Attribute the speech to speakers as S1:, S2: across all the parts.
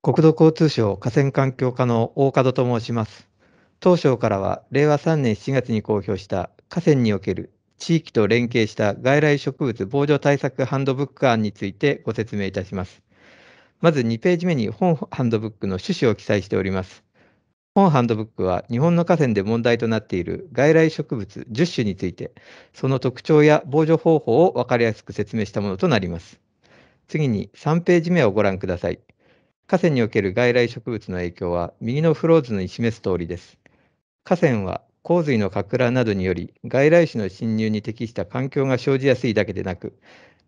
S1: 国土交通省河川環境課の大門と申します。当省からは令和3年7月に公表した河川における地域と連携した外来植物防除対策ハンドブック案についてご説明いたします。まず2ページ目に本ハンドブックの趣旨を記載しております。本ハンドブックは日本の河川で問題となっている外来植物10種について、その特徴や防除方法を分かりやすく説明したものとなります。次に3ページ目をご覧ください。河川における外来植物の影響は右のフローズに示す通りです。河川は洪水の撹乱などにより外来種の侵入に適した環境が生じやすいだけでなく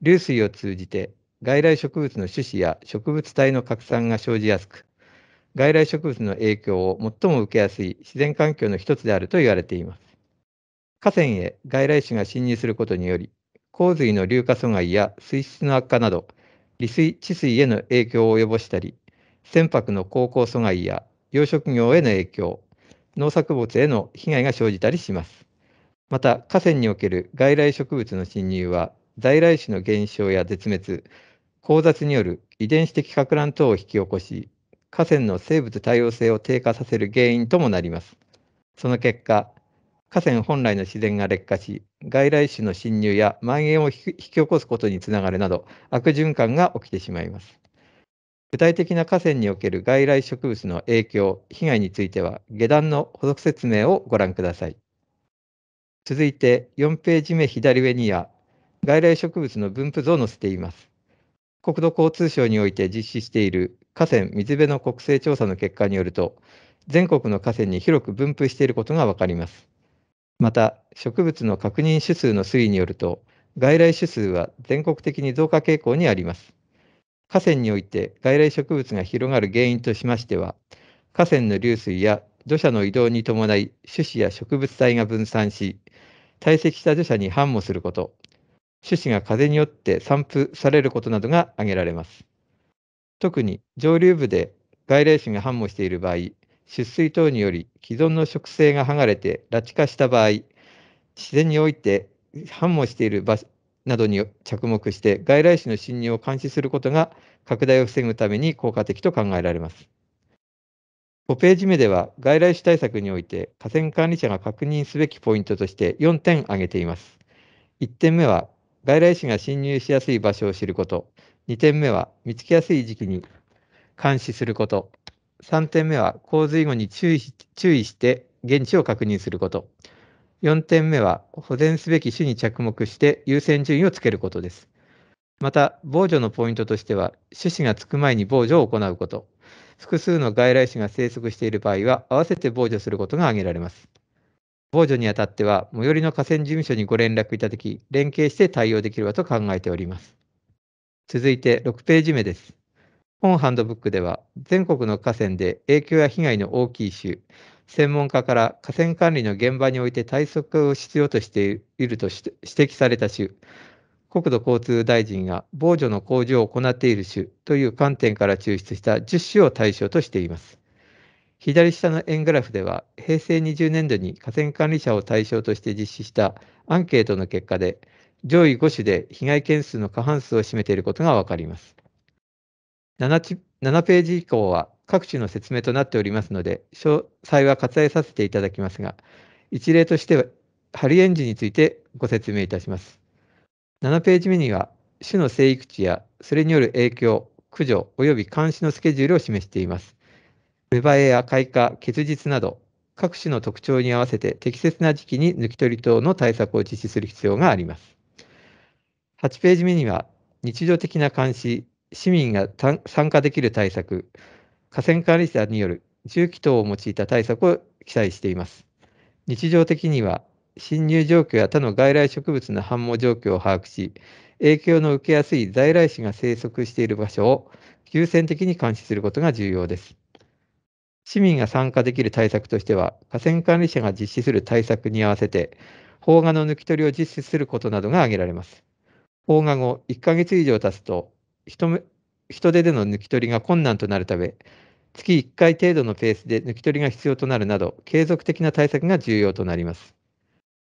S1: 流水を通じて外来植物の種子や植物体の拡散が生じやすく外来植物の影響を最も受けやすい自然環境の一つであると言われています。河川へ外来種が侵入することにより洪水の硫化阻害や水質の悪化など利水治水への影響を及ぼしたり船舶の航行阻害や養殖業への影響、農作物への被害が生じたりします。また、河川における外来植物の侵入は、在来種の減少や絶滅、交雑による遺伝子的拡乱等を引き起こし、河川の生物多様性を低下させる原因ともなります。その結果、河川本来の自然が劣化し、外来種の侵入や蔓延を引き起こすことにつながるなど、悪循環が起きてしまいます。具体的な河川における外来植物の影響、被害については下段の補足説明をご覧ください。続いて4ページ目左上には外来植物の分布図を載せています。国土交通省において実施している河川水辺の国勢調査の結果によると、全国の河川に広く分布していることがわかります。また、植物の確認種数の推移によると、外来種数は全国的に増加傾向にあります。河川において外来植物が広がる原因としましては、河川の流水や土砂の移動に伴い種子や植物体が分散し、堆積した土砂に繁茂すること、種子が風によって散布されることなどが挙げられます。特に上流部で外来種が繁茂している場合、出水等により既存の植生が剥がれて拉致化した場合、自然において繁茂している場などに着目して、外来種の侵入を監視することが拡大を防ぐために効果的と考えられます。5ページ目では、外来種対策において河川管理者が確認すべきポイントとして4点挙げています。1点目は、外来種が侵入しやすい場所を知ること。2点目は、見つけやすい時期に監視すること。3点目は、洪水後に注意して現地を確認すること。4点目は、保全すべき種に着目して優先順位をつけることです。また、防除のポイントとしては、種子がつく前に防除を行うこと、複数の外来種が生息している場合は、合わせて防除することが挙げられます。防除にあたっては、最寄りの河川事務所にご連絡いただき、連携して対応できればと考えております。続いて6ページ目です。本ハンドブックでは、全国の河川で影響や被害の大きい種、専門家から河川管理の現場において対策を必要としていると指摘された種、国土交通大臣が防除の工事を行っている種という観点から抽出した10種を対象としています。左下の円グラフでは、平成20年度に河川管理者を対象として実施したアンケートの結果で、上位5種で被害件数の過半数を占めていることがわかります。7ページ以降は各種の説明となっておりますので、詳細は割愛させていただきますが、一例としては、ハリエンジについてご説明いたします。7ページ目には、種の生育地やそれによる影響、駆除及び監視のスケジュールを示しています。芽生えや開花、結実など、各種の特徴に合わせて適切な時期に抜き取り等の対策を実施する必要があります。8ページ目には、日常的な監視、市民が参加できる対策、河川管理者による重機等を用いた対策を記載しています。日常的には、侵入状況や他の外来植物の繁茂状況を把握し、影響の受けやすい在来種が生息している場所を優先的に監視することが重要です。市民が参加できる対策としては、河川管理者が実施する対策に合わせて、放画の抜き取りを実施することなどが挙げられます。放画後1ヶ月以上経つと人人手での抜き取りが困難となるため、月1回程度のペースで抜き取りが必要となるなど、継続的な対策が重要となります。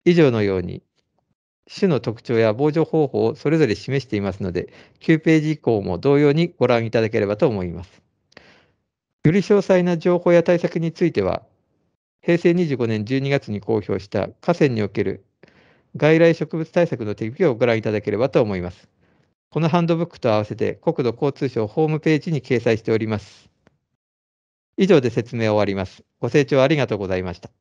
S1: 以上のように、種の特徴や防除方法をそれぞれ示していますので、9ページ以降も同様にご覧いただければと思います。より詳細な情報や対策については、平成25年12月に公表した河川における外来植物対策の手引きをご覧いただければと思います。このハンドブックと合わせて国土交通省ホームページに掲載しております。以上で説明を終わります。ご清聴ありがとうございました。